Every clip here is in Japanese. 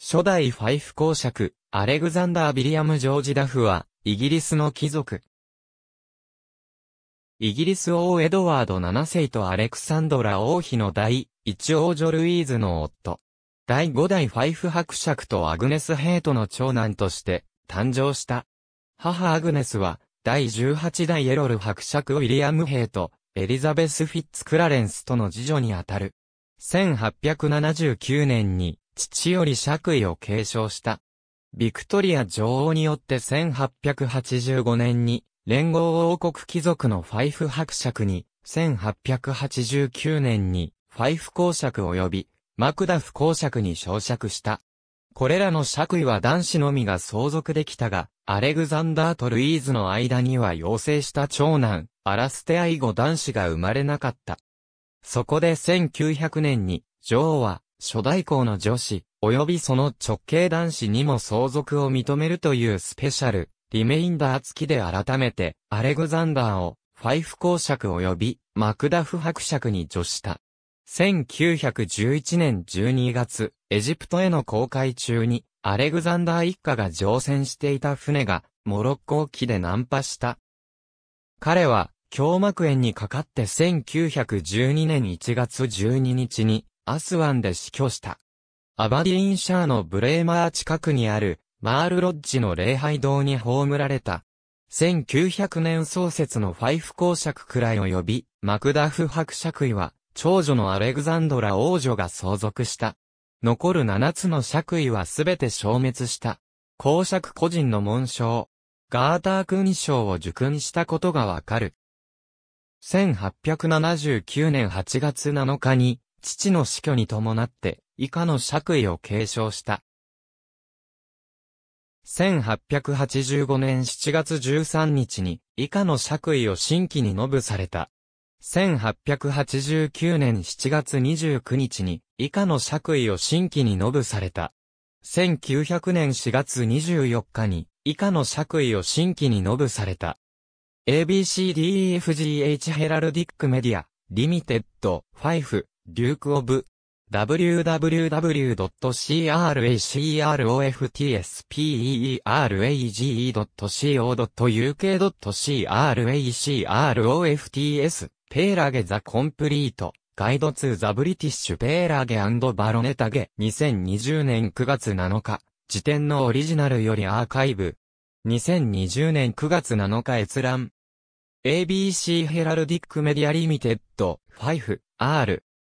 初代ファイフ公爵、アレグザンダー・ビリアム・ジョージ・ダフは、イギリスの貴族。イギリス王エドワード7世とアレクサンドラ王妃の第一王女ルイーズの夫。第5代ファイフ伯爵とアグネス・ヘイトの長男として誕生した。母アグネスは、第18代エロル伯爵ウィリアム・ヘイト、エリザベス・フィッツ・クラレンスとの次女にあたる。1879年に父より爵位を継承した。ビクトリア女王によって1885年に、連合王国貴族のファイフ伯爵に、1889年に、ファイフ公爵及び、マクダフ公爵に昇爵した。これらの爵位は男子のみが相続できたが、アレグザンダーとルイーズの間には要請した長男、アラステアイゴ男子が生まれなかった。そこで1900年に、女王は、初代校の女子、及びその直系男子にも相続を認めるというスペシャル、リメインダー付きで改めて、アレグザンダーを、ファイフ公爵及び、マクダフ伯爵に助した。1911年12月、エジプトへの航海中に、アレグザンダー一家が乗船していた船が、モロッコ沖で難破した。彼は、胸膜炎にかかって1912年1月12日に、アスワンで死去した。アバディーンシャーのブレーマー近くにある、マールロッジの礼拝堂に葬られた。1900年創設のファイフ公爵くらい及び、マクダフ伯爵位は、長女のアレグザンドラ王女が相続した。残る7つの爵位はすべて消滅した。公爵個人の紋章。ガーター勲章を受勲したことがわかる。1879年8月7日に、父の死去に伴って以下の爵位を継承した。1885年7月13日に以下の爵位を新規にノぶされた。1889年7月29日に以下の爵位を新規にノぶされた。1900年4月24日に以下の爵位を新規にノぶされた。ABCDEFGH ヘラルディックメディア、リミテッド、5、デュークオブ www.cracroftspege.co.uk.cracrofts r a ペーラゲザコンプリートガイドツーザブリティッシュペーラゲバロネタゲ2020年9月7日時点のオリジナルよりアーカイブ2020年9月7日閲覧 ABC ヘラルディックメディアリミテッド 5R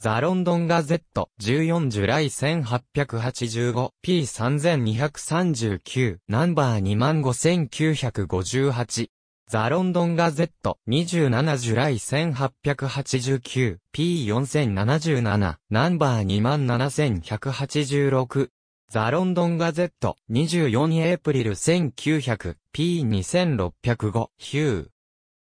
ザ・ロンドン・ガゼット、14ジュライ 1885P3239、ナンバー25958。ザ・ロンドン・ガゼット、27ジュライ 1889P4077、ナンバー27186。ザ・ロンドン・ガゼット、24エープリル 1900P2605、ヒュー。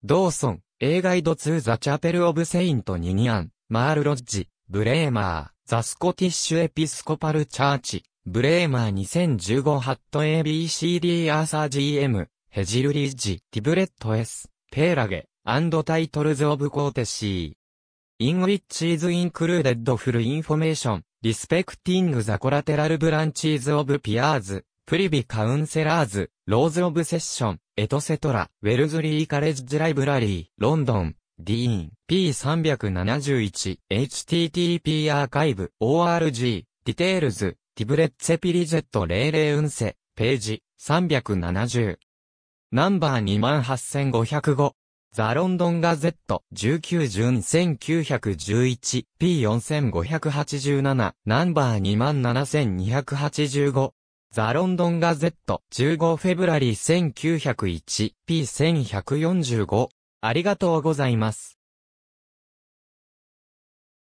ドーソン、A ガイド・ツー・ザ・チャペル・オブ・セイント・ニニアン。マールロッジ、ブレーマー、ザスコティッシュエピスコパルチャーチ、ブレーマー2015ハット ABCD アーサー GM、ヘジルリッジ、ティブレット S、ペーラゲ、アンドタイトルズオブコーテシー。in which is included full information, respecting the collateral branches of peers, privy counselors, laws of session, etc. Wellesley College Library, London. ディーン、P371、http アーカイブ、org、ディテールズ、ティブレッツェピリジェット00ウンセ、ページ、370。ナンバー28505。ザ・ロンドン・ガゼット、19順1911、P4587、ナンバー27285。ザ・ロンドン・ガゼット、15フェブラリー1901、P1145。ありがとうございます。